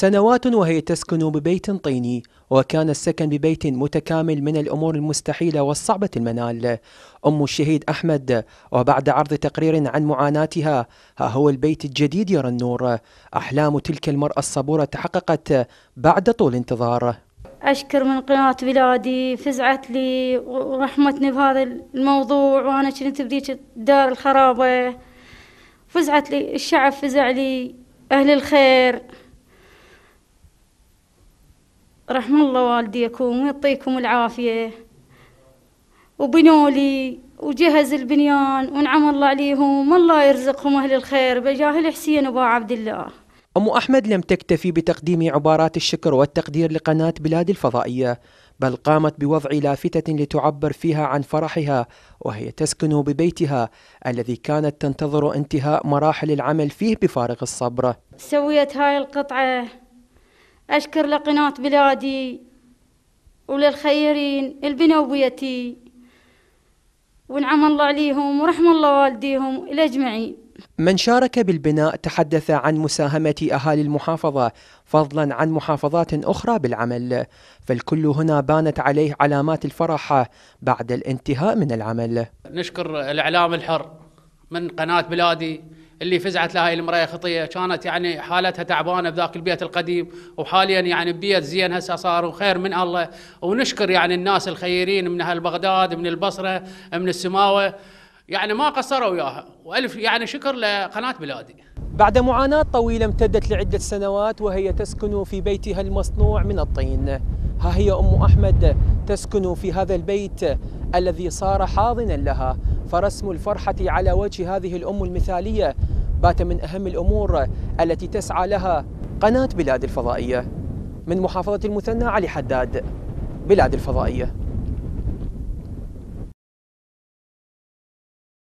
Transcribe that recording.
سنوات وهي تسكن ببيت طيني وكان السكن ببيت متكامل من الأمور المستحيلة والصعبة المنال أم الشهيد أحمد وبعد عرض تقرير عن معاناتها ها هو البيت الجديد يرى النور أحلام تلك المرأة الصبورة تحققت بعد طول انتظار أشكر من قناة بلادي فزعت لي ورحمتني بهذا الموضوع وأنا كنت بذيك دار الخرابة فزعت لي الشعب فزع لي أهل الخير رحم الله والديكم ويعطيكم العافية وبنوا لي وجهز البنيان ونعم الله عليهم الله يرزقهم أهل الخير بجاه حسين أبو عبد الله أم أحمد لم تكتفي بتقديم عبارات الشكر والتقدير لقناة بلاد الفضائية بل قامت بوضع لافتة لتعبر فيها عن فرحها وهي تسكن ببيتها الذي كانت تنتظر انتهاء مراحل العمل فيه بفارغ الصبر سويت هاي القطعة أشكر لقناة بلادي وللخيرين البنوبيتي ونعم الله عليهم ورحم الله والديهم الأجمعين من شارك بالبناء تحدث عن مساهمة أهالي المحافظة فضلا عن محافظات أخرى بالعمل فالكل هنا بانت عليه علامات الفرح بعد الانتهاء من العمل نشكر الإعلام الحر من قناة بلادي اللي فزعت لهاي المرأة خطية كانت يعني حالتها تعبانة بذاك البيت القديم وحاليا يعني بيت زين هسه صاروا خير من الله ونشكر يعني الناس الخيرين من أهل بغداد من البصرة من السماوة يعني ما قصروا وياها والف يعني شكر لقناه بلادي. بعد معاناه طويله امتدت لعده سنوات وهي تسكن في بيتها المصنوع من الطين. ها هي ام احمد تسكن في هذا البيت الذي صار حاضنا لها فرسم الفرحه على وجه هذه الام المثاليه بات من أهم الأمور التي تسعى لها قناة بلاد الفضائية من محافظة المثنى علي حداد بلاد الفضائية